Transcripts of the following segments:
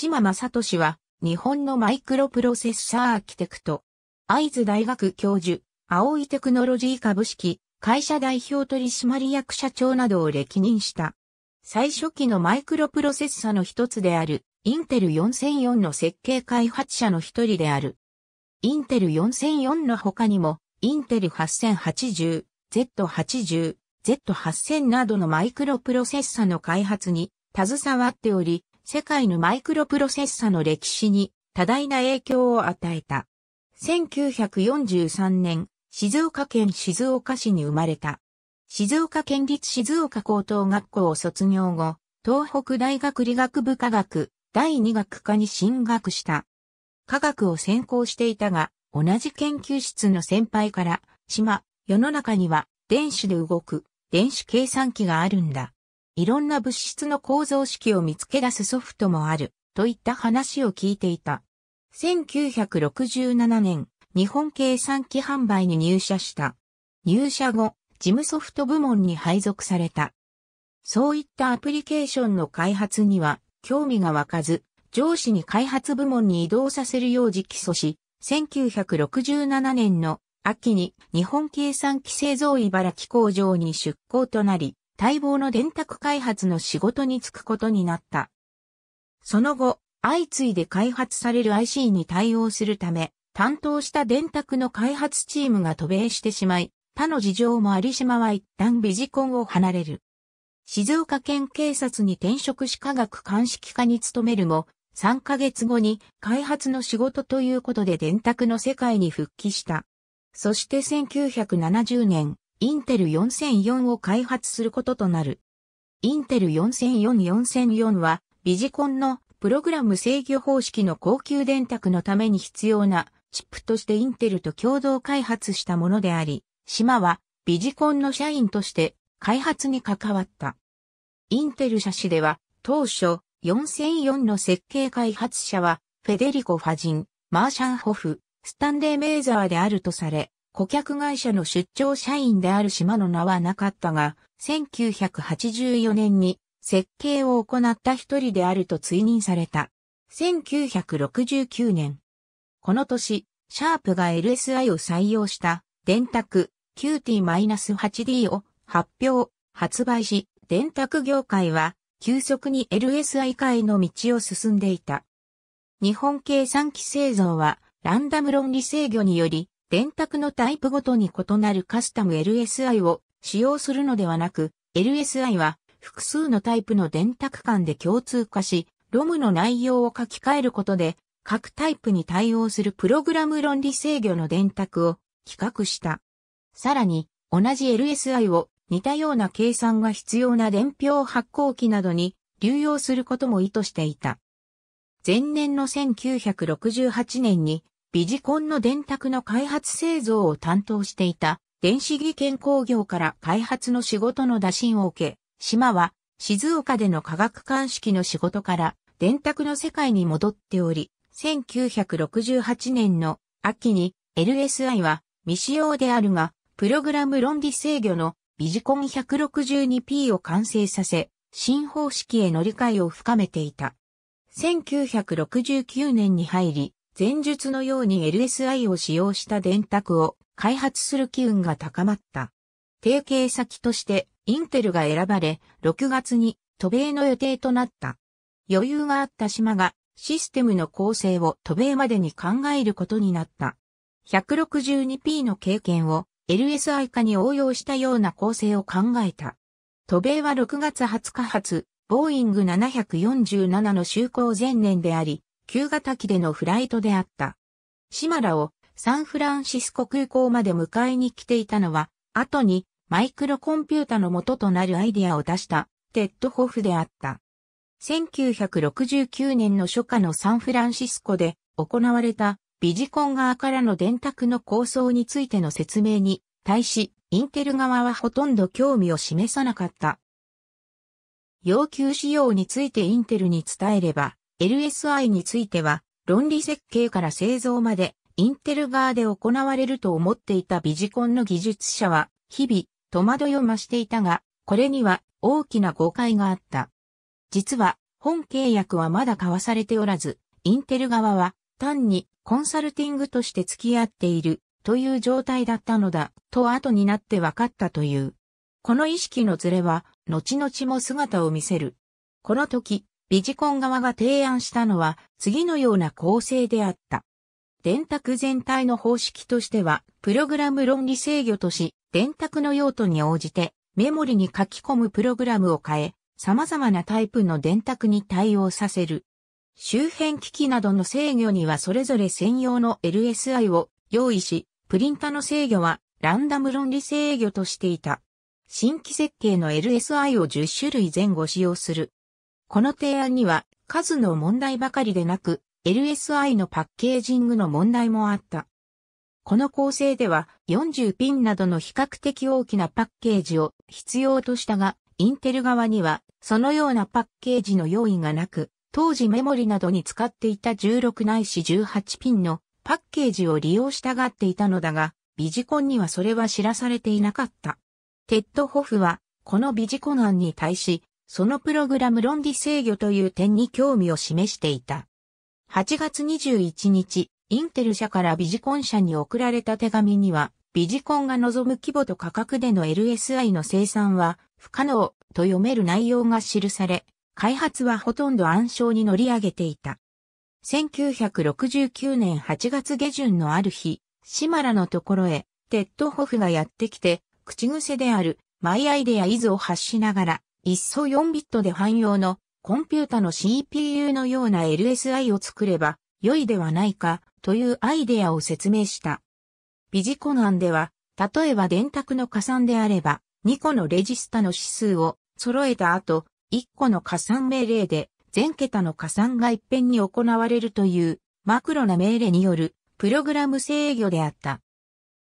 島正俊は、日本のマイクロプロセッサーアーキテクト。会津大学教授、青いテクノロジー株式、会社代表取締役社長などを歴任した。最初期のマイクロプロセッサの一つである、インテル4004の設計開発者の一人である。インテル4004の他にも、インテル8080、Z80、Z8000 などのマイクロプロセッサの開発に携わっており、世界のマイクロプロセッサの歴史に多大な影響を与えた。1943年、静岡県静岡市に生まれた。静岡県立静岡高等学校を卒業後、東北大学理学部科学第二学科に進学した。科学を専攻していたが、同じ研究室の先輩から、島、世の中には電子で動く電子計算機があるんだ。いろんな物質の構造式を見つけ出すソフトもある、といった話を聞いていた。1967年、日本計算機販売に入社した。入社後、事務ソフト部門に配属された。そういったアプリケーションの開発には興味が湧かず、上司に開発部門に移動させるよう直訴し、1967年の秋に日本計算機製造茨城工場に出向となり、待望の電卓開発の仕事に就くことになった。その後、相次いで開発される IC に対応するため、担当した電卓の開発チームが渡米してしまい、他の事情も有島は一旦ビジコンを離れる。静岡県警察に転職し科学鑑識課に勤めるも、3ヶ月後に開発の仕事ということで電卓の世界に復帰した。そして1970年、インテル4004を開発することとなる。インテル4004-4004は、ビジコンのプログラム制御方式の高級電卓のために必要なチップとしてインテルと共同開発したものであり、島はビジコンの社員として開発に関わった。インテル社誌では当初4004の設計開発者はフェデリコ・ファジン、マーシャンホフ、スタンレー・メーザーであるとされ、顧客会社の出張社員である島の名はなかったが、1984年に設計を行った一人であると追認された。1969年。この年、シャープが LSI を採用した電卓 QT-8D を発表、発売し、電卓業界は急速に LSI 化への道を進んでいた。日本計算機製造はランダム論理制御により電卓のタイプごとに異なるカスタム LSI を使用するのではなく、LSI は複数のタイプの電卓間で共通化し、ロムの内容を書き換えることで、各タイプに対応するプログラム論理制御の電卓を企画した。さらに、同じ LSI を似たような計算が必要な伝票発行機などに流用することも意図していた。前年の1968年にビジコンの電卓の開発製造を担当していた電子技研工業から開発の仕事の打診を受け、島は静岡での科学鑑識の仕事から電卓の世界に戻っており、1968年の秋に LSI は未使用であるが、プログラム論理制御のビジコン 162P を完成させ、新方式への理解を深めていた。1969年に入り、前述のように LSI を使用した電卓を開発する機運が高まった。提携先としてインテルが選ばれ、6月に渡米の予定となった。余裕があった島がシステムの構成を渡米までに考えることになった。162p の経験を LSI 化に応用したような構成を考えた。渡米は6月20日発、ボーイング747の就航前年であり、旧型機でのフライトであった。シマラをサンフランシスコ空港まで迎えに来ていたのは、後にマイクロコンピュータの元となるアイデアを出したテッドホフであった。1969年の初夏のサンフランシスコで行われたビジコン側からの電卓の構想についての説明に対し、インテル側はほとんど興味を示さなかった。要求仕様についてインテルに伝えれば、LSI については、論理設計から製造まで、インテル側で行われると思っていたビジコンの技術者は、日々、戸惑いを増していたが、これには大きな誤解があった。実は、本契約はまだ交わされておらず、インテル側は単にコンサルティングとして付き合っているという状態だったのだと後になって分かったという。この意識のズレは後々も姿を見せる。この時、ビジコン側が提案したのは次のような構成であった。電卓全体の方式としては、プログラム論理制御とし、電卓の用途に応じてメモリに書き込むプログラムを変え、様々なタイプの電卓に対応させる。周辺機器などの制御にはそれぞれ専用の LSI を用意し、プリンタの制御はランダム論理制御としていた。新規設計の LSI を10種類前後使用する。この提案には数の問題ばかりでなく LSI のパッケージングの問題もあった。この構成では40ピンなどの比較的大きなパッケージを必要としたが、インテル側にはそのようなパッケージの用意がなく、当時メモリなどに使っていた16ないし18ピンのパッケージを利用したがっていたのだが、ビジコンにはそれは知らされていなかった。テッドホフは、このビジコン案に対し、そのプログラム論理制御という点に興味を示していた。8月21日、インテル社からビジコン社に送られた手紙には、ビジコンが望む規模と価格での LSI の生産は不可能と読める内容が記され、開発はほとんど暗礁に乗り上げていた。1969年8月下旬のある日、シマラのところへ、テッドホフがやってきて、口癖である、マイアイデアイズを発しながら、一層4ビットで汎用のコンピュータの CPU のような LSI を作れば良いではないかというアイデアを説明した。ビジコン案では、例えば電卓の加算であれば、2個のレジスタの指数を揃えた後、1個の加算命令で全桁の加算が一遍に行われるというマクロな命令によるプログラム制御であった。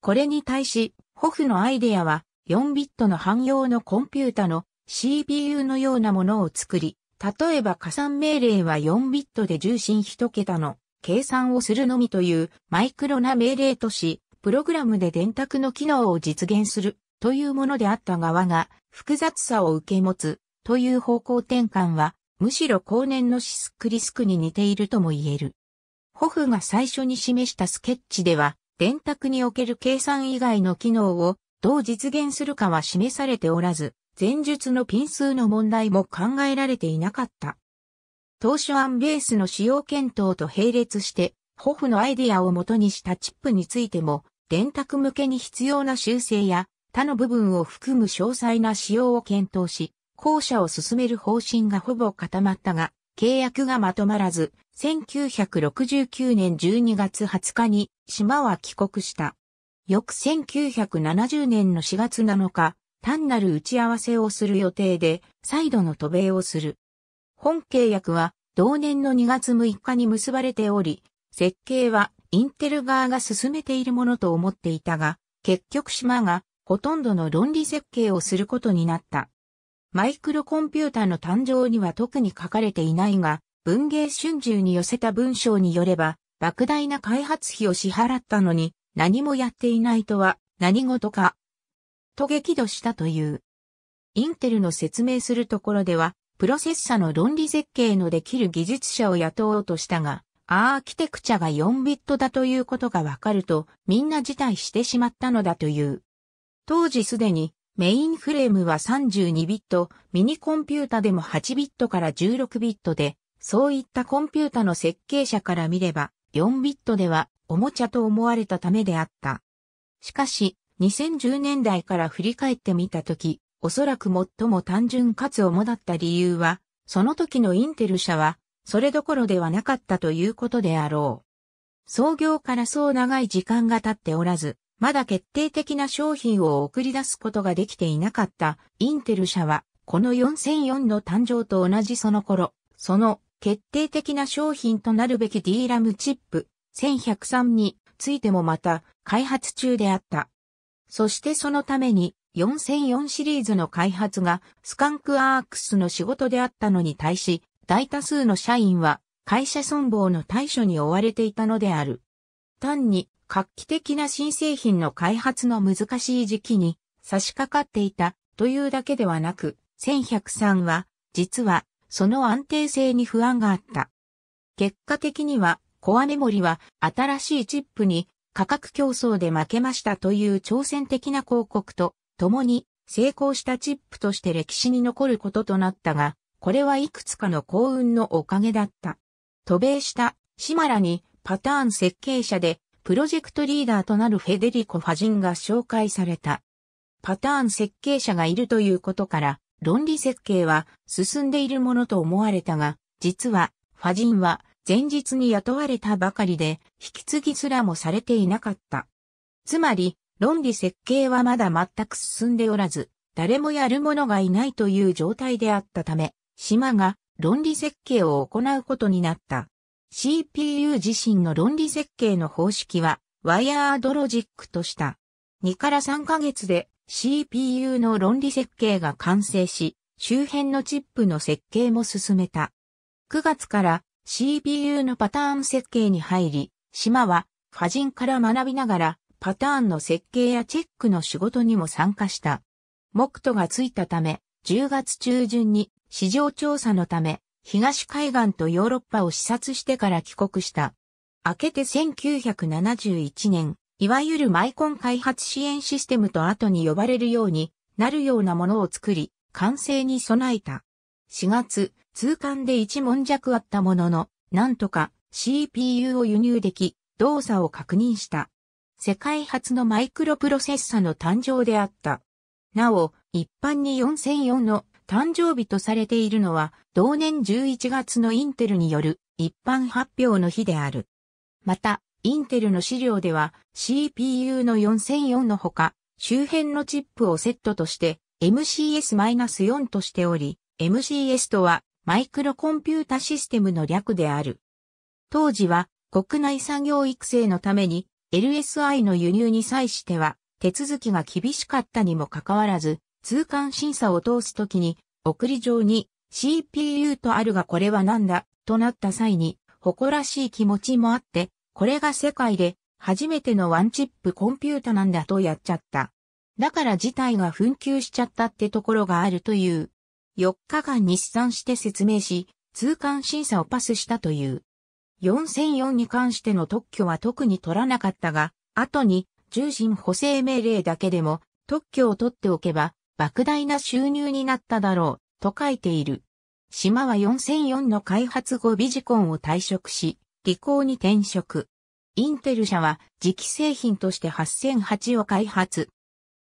これに対し、ホフのアイデアは4ビットの汎用のコンピュータの CPU のようなものを作り、例えば加算命令は4ビットで重心1桁の計算をするのみというマイクロな命令とし、プログラムで電卓の機能を実現するというものであった側が複雑さを受け持つという方向転換はむしろ後年のシスクリスクに似ているとも言える。ホフが最初に示したスケッチでは電卓における計算以外の機能をどう実現するかは示されておらず、前述のピン数の問題も考えられていなかった。当初アンベースの使用検討と並列して、ホフのアイディアを元にしたチップについても、電卓向けに必要な修正や他の部分を含む詳細な使用を検討し、後者を進める方針がほぼ固まったが、契約がまとまらず、1969年12月20日に島は帰国した。翌1970年の4月7日、単なる打ち合わせをする予定で、再度の渡米をする。本契約は同年の2月6日に結ばれており、設計はインテル側が進めているものと思っていたが、結局島がほとんどの論理設計をすることになった。マイクロコンピュータの誕生には特に書かれていないが、文芸春秋に寄せた文章によれば、莫大な開発費を支払ったのに何もやっていないとは何事かと激怒したという。インテルの説明するところでは、プロセッサの論理設計のできる技術者を雇おうとしたが、アーキテクチャが4ビットだということがわかると、みんな辞退してしまったのだという。当時すでに、メインフレームは32ビット、ミニコンピュータでも8ビットから16ビットで、そういったコンピュータの設計者から見れば、4ビットではおもちゃと思われたためであった。しかし、2010年代から振り返ってみたとき、おそらく最も単純かつ主だった理由は、その時のインテル社は、それどころではなかったということであろう。創業からそう長い時間が経っておらず、まだ決定的な商品を送り出すことができていなかったインテル社は、この4004の誕生と同じその頃、その決定的な商品となるべき DRAM チップ1103についてもまた開発中であった。そしてそのために4004シリーズの開発がスカンクアークスの仕事であったのに対し、大多数の社員は会社存亡の対処に追われていたのである。単に画期的な新製品の開発の難しい時期に差し掛かっていたというだけではなく、1103は実はその安定性に不安があった。結果的にはコアメモリは新しいチップに価格競争で負けましたという挑戦的な広告と、共に成功したチップとして歴史に残ることとなったが、これはいくつかの幸運のおかげだった。渡米したシマラにパターン設計者でプロジェクトリーダーとなるフェデリコ・ファジンが紹介された。パターン設計者がいるということから、論理設計は進んでいるものと思われたが、実はファジンは前日に雇われたばかりで、引き継ぎすらもされていなかった。つまり、論理設計はまだ全く進んでおらず、誰もやる者がいないという状態であったため、島が論理設計を行うことになった。CPU 自身の論理設計の方式は、ワイヤードロジックとした。2から3ヶ月で CPU の論理設計が完成し、周辺のチップの設計も進めた。9月から CPU のパターン設計に入り、島は、歌人から学びながら、パターンの設計やチェックの仕事にも参加した。目途がついたため、10月中旬に市場調査のため、東海岸とヨーロッパを視察してから帰国した。明けて1971年、いわゆるマイコン開発支援システムと後に呼ばれるようになるようなものを作り、完成に備えた。4月、通関で1問弱あったものの、なんとか CPU を輸入でき、動作を確認した。世界初のマイクロプロセッサの誕生であった。なお、一般に4004の誕生日とされているのは、同年11月のインテルによる一般発表の日である。また、インテルの資料では CPU の4004のほか、周辺のチップをセットとして MCS-4 としており、MCS とはマイクロコンピュータシステムの略である。当時は国内産業育成のために LSI の輸入に際しては手続きが厳しかったにもかかわらず通関審査を通すときに送り状に CPU とあるがこれは何だとなった際に誇らしい気持ちもあってこれが世界で初めてのワンチップコンピュータなんだとやっちゃった。だから事態が紛糾しちゃったってところがあるという。4日間日産して説明し、通関審査をパスしたという。4004に関しての特許は特に取らなかったが、後に重心補正命令だけでも特許を取っておけば莫大な収入になっただろうと書いている。島は4004の開発後ビジコンを退職し、理工に転職。インテル社は磁気製品として8008を開発。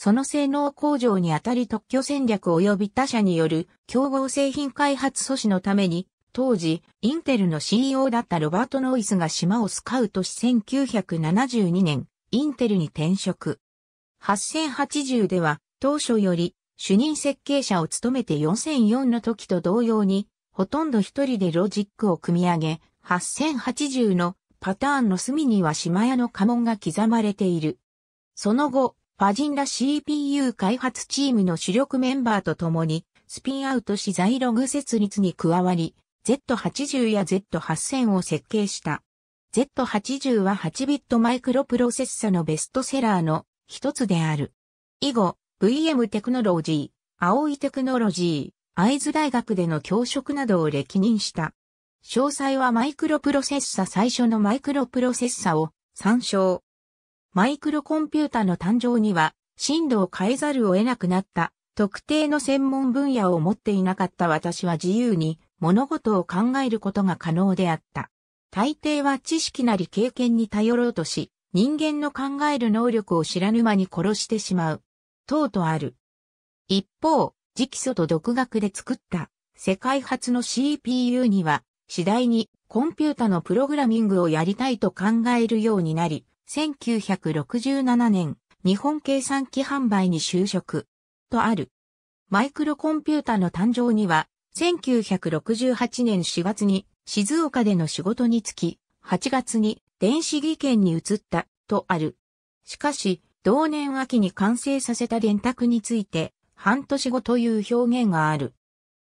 その性能向上にあたり特許戦略及び他社による競合製品開発阻止のために、当時、インテルの CEO だったロバート・ノイスが島をスカウトし1972年、インテルに転職。8080では、当初より主任設計者を務めて4004の時と同様に、ほとんど一人でロジックを組み上げ、8080のパターンの隅には島屋の家紋が刻まれている。その後、ファジンラ CPU 開発チームの主力メンバーと共に、スピンアウトし材ログ設立に加わり、Z80 や Z8000 を設計した。Z80 は8ビットマイクロプロセッサのベストセラーの一つである。以後、VM テクノロジー、青いテクノロジー、イズ大学での教職などを歴任した。詳細はマイクロプロセッサ最初のマイクロプロセッサを参照。マイクロコンピュータの誕生には、進路を変えざるを得なくなった、特定の専門分野を持っていなかった私は自由に物事を考えることが可能であった。大抵は知識なり経験に頼ろうとし、人間の考える能力を知らぬ間に殺してしまう。とうとある。一方、直訴と独学で作った世界初の CPU には次第にコンピュータのプログラミングをやりたいと考えるようになり、1967年、日本計算機販売に就職、とある。マイクロコンピュータの誕生には、1968年4月に静岡での仕事に就き、8月に電子技研に移った、とある。しかし、同年秋に完成させた電卓について、半年後という表現がある。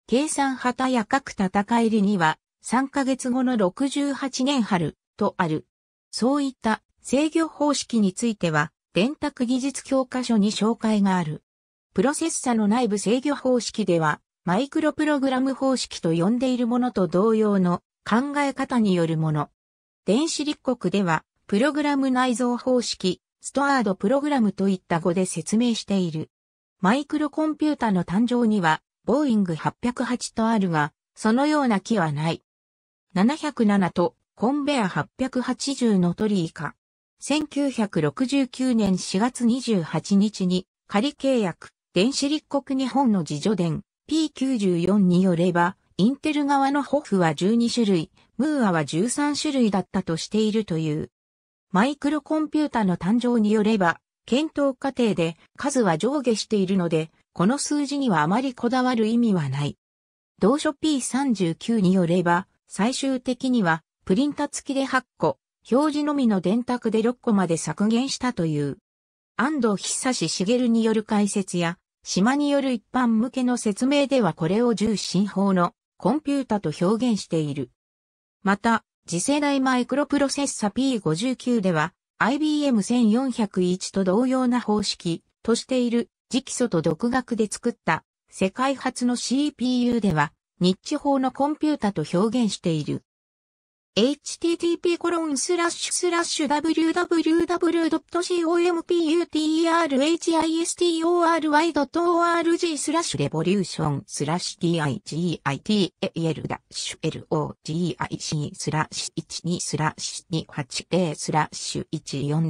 計算旗や各戦いりには、3ヶ月後の68年春、とある。そういった制御方式については、電卓技術教科書に紹介がある。プロセッサの内部制御方式では、マイクロプログラム方式と呼んでいるものと同様の考え方によるもの。電子立国では、プログラム内蔵方式、ストアードプログラムといった語で説明している。マイクロコンピュータの誕生には、ボーイング808とあるが、そのような木はない。707とコンベア880の鳥以下。1969年4月28日に仮契約、電子立国日本の自助伝 P94 によれば、インテル側のホフは12種類、ムーアは13種類だったとしているという。マイクロコンピュータの誕生によれば、検討過程で数は上下しているので、この数字にはあまりこだわる意味はない。同書 P39 によれば、最終的にはプリンタ付きで8個、表示のみの電卓で6個まで削減したという。安藤久志茂による解説や、島による一般向けの説明ではこれを重心法のコンピュータと表現している。また、次世代マイクロプロセッサ P59 では、IBM1401 と同様な方式としている直訴と独学で作った世界初の CPU では、日地法のコンピュータと表現している。http://www.computeristor.org スラッシュレボリューションスラッシュ d i g i t a l l o g i c スラッシュ12スラッシュ2 8 a スラッシュ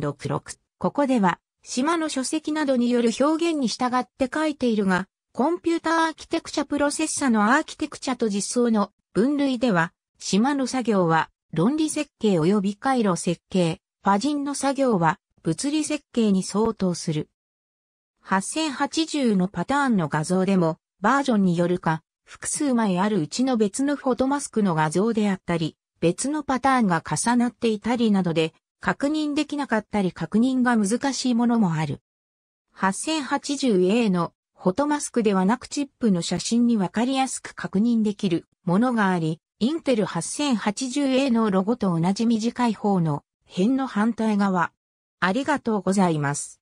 1466ここでは島の書籍などによる表現に従って書いているが、コンピューターアーキテクチャプロセッサのアーキテクチャと実装の分類では、島の作業は論理設計及び回路設計、パジンの作業は物理設計に相当する。8080のパターンの画像でも、バージョンによるか、複数枚あるうちの別のフォトマスクの画像であったり、別のパターンが重なっていたりなどで、確認できなかったり確認が難しいものもある。8080A のフォトマスクではなくチップの写真にわかりやすく確認できるものがあり、インテル 8080A のロゴと同じ短い方の辺の反対側。ありがとうございます。